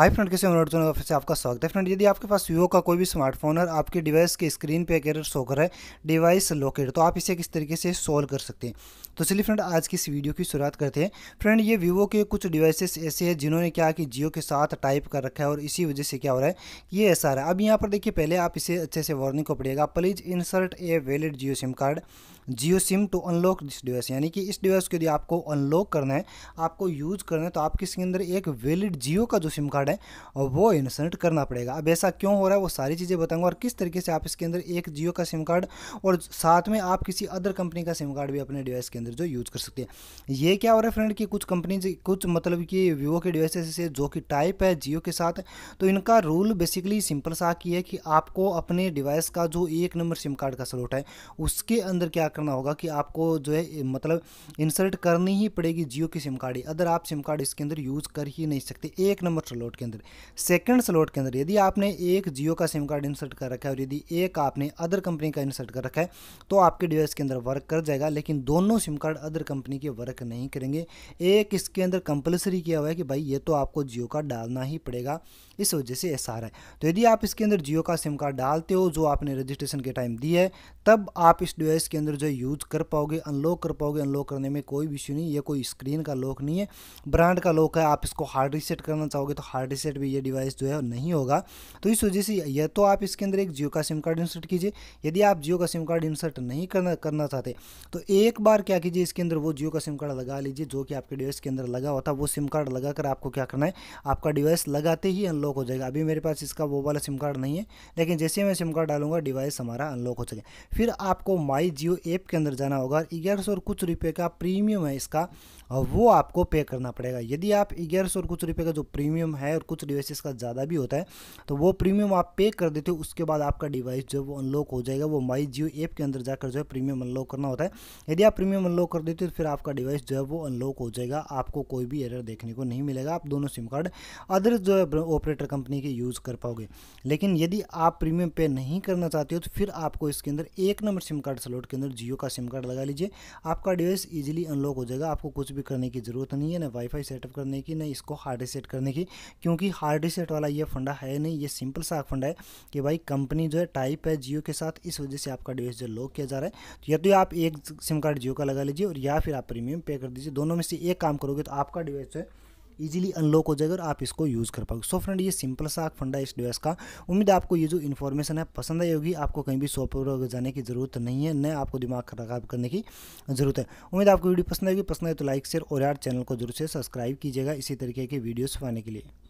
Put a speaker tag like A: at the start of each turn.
A: high friend किसी मनोरंजन office से आपका स्वागत है फ्रेंड यदि आपके पास वीवो का कोई भी स्मार्टफोन है और आपके डिवाइस के स्क्रीन पे एक एरर शो कर रहा है डिवाइस लोकेट तो आप इसे किस तरीके से सोल्व कर सकते हैं तो चलिए फ्रेंड आज की इस वीडियो की शुरुआत करते हैं फ्रेंड ये वीवो के कुछ डिवाइसेस ऐसे हैं जिन्होंने क्या कि जियो के साथ टाइप कर रखा है और इसी वजह से क्या हो रहा है ये ऐसा रहा है अब यहाँ पर देखिए पहले आप इसे अच्छे से वार्निंग को पड़ेगा please insert a valid Jio sim card Jio sim to unlock this device यानी कि इस डिवाइस को यदि आपको अनलॉक करना है आपको यूज़ करना है तो आपके इसके अंदर एक वैलिड जियो का जो सिम कार्ड है वो इंसर्ट करना पड़ेगा अब ऐसा क्यों हो रहा है वो सारी चीज़ें बताऊंगा और किस तरीके से आप इसके अंदर एक जियो का सिम कार्ड और साथ में आप किसी अदर कंपनी का सिम कार्ड भी अपने डिवाइस के अंदर जो यूज़ कर सकते हैं ये क्या हो रहा है फ्रेंड कि कुछ कंपनीज कुछ मतलब कि वीवो के डिवाइसेस से जो कि टाइप है जियो के साथ तो इनका रूल बेसिकली सिंपल सा की है कि आपको अपने डिवाइस का जो एक नंबर सिम कार्ड का स्लॉट है उसके अंदर क्या करना होगा कि आपको जो है मतलब इंसर्ट करनी ही पड़ेगी जियो की सिम कार्ड अदर आप सिम कार्ड इसके अंदर यूज़ कर ही नहीं सकते एक नंबर स्लॉट के अंदर सेकंड स्लॉट के अंदर यदि आपने एक जियो का सिम कार्ड इंसर्ट कर रखा है और यदि एक आपने अदर कंपनी का इंसर्ट कर रखा है तो आपके डिवाइस के अंदर वर्क कर जाएगा लेकिन दोनों सिम कार्ड अदर कंपनी के वर्क नहीं करेंगे एक इसके अंदर कंपलसरी किया हुआ है कि भाई ये तो आपको जियो का डालना ही पड़ेगा इस वजह से ऐसा है तो यदि आप इसके अंदर जियो का सिम कार्ड डालते हो जो आपने रजिस्ट्रेशन के टाइम दी है तब आप इस डिवाइस के अंदर जो यूज़ कर पाओगे अनलॉक कर पाओगे अनलॉक करने में कोई भी इश्यू नहीं ये कोई स्क्रीन का लॉक नहीं है ब्रांड का लॉक है आप इसको हार्ड रिसेट करना चाहोगे तो हार्ड रिसेट भी ये डिवाइस जो है नहीं होगा तो इस वजह से यह तो आप इसके अंदर एक जियो का सिम कार्ड इंसर्ट कीजिए यदि आप जियो का सिम कार्ड इंसर्ट नहीं करना करना चाहते तो एक बार क्या कीजिए इसके अंदर वो जियो का सिम कार्ड लगा लीजिए जो कि आपके डिवाइस के अंदर लगा होता है वो सिम कार्ड लगा कर आपको क्या करना है आपका डिवाइस लगाते ही अनलॉक हो जाएगा अभी मेरे पास इसका वो वाला सिम कार्ड नहीं है लेकिन जैसे मैं सिम कार्ड डालूंगा डिवाइस हमारा अनलॉक हो जाएगा फिर आपको माई जियो ऐप के अंदर जाना होगा ग्यारह सौ कुछ रुपये का प्रीमियम है इसका और वो आपको पे करना पड़ेगा यदि आप ग्यारह सौ कुछ रुपये का जो प्रीमियम है और कुछ डिवाइसेस का ज़्यादा भी होता है तो वो प्रीमियम आप पे कर देते हो उसके बाद आपका डिवाइस जो वो अनलॉक हो जाएगा वो माई जियो ऐप के अंदर जाकर जो है प्रीमियम अनलॉक करना होता है यदि आप प्रीमियम अनलॉक कर देते हो तो फिर आपका डिवाइस जो है वो अनलॉक हो जाएगा आपको कोई भी एरर देखने को नहीं मिलेगा आप दोनों सिम कार्ड अदर जो है ऑपरेटर कंपनी के यूज़ कर पाओगे लेकिन यदि आप प्रीमियम पे नहीं करना चाहते हो तो फिर आपको इसके अंदर एक नंबर सिम कार्ड स्लॉट के अंदर जियो का सिम कार्ड लगा लीजिए आपका डिवाइस ईजिली अनलॉक हो जाएगा आपको कुछ भी करने की ज़रूरत नहीं है ना वाईफाई सेटअप करने की ना इसको हार्ड रिसेट करने की क्योंकि हार्ड रिसेट वाला ये फंडा है नहीं ये सिंपल सा फंडा है कि भाई कंपनी जो है टाइप है जियो के साथ इस वजह से आपका डिवाइस जो लॉक किया जा रहा है तो या तो आप एक सिम कार्ड जियो का लगा लीजिए और या फिर आप प्रीमियम पे कर दीजिए दोनों में से एक काम करोगे तो आपका डिवाइस जो है ईजिली अनलॉक हो जाएगा और आप इसको यूज़ कर पाओगे सो फ्रेंड ये सिंपल सा फंडा इस डिवाइस का उम्मीद आपको ये जो इन्फॉर्मेशन है पसंद आई होगी आपको कहीं भी शॉप पर जाने की ज़रूरत नहीं है न आपको दिमाग खराब करने की ज़रूरत है उम्मीद आपको वीडियो पसंद आएगी पसंद आए तो लाइक शेयर और यार चैनल को जरूर से सब्सक्राइब कीजिएगा इसी तरीके की वीडियोज़ पाने के लिए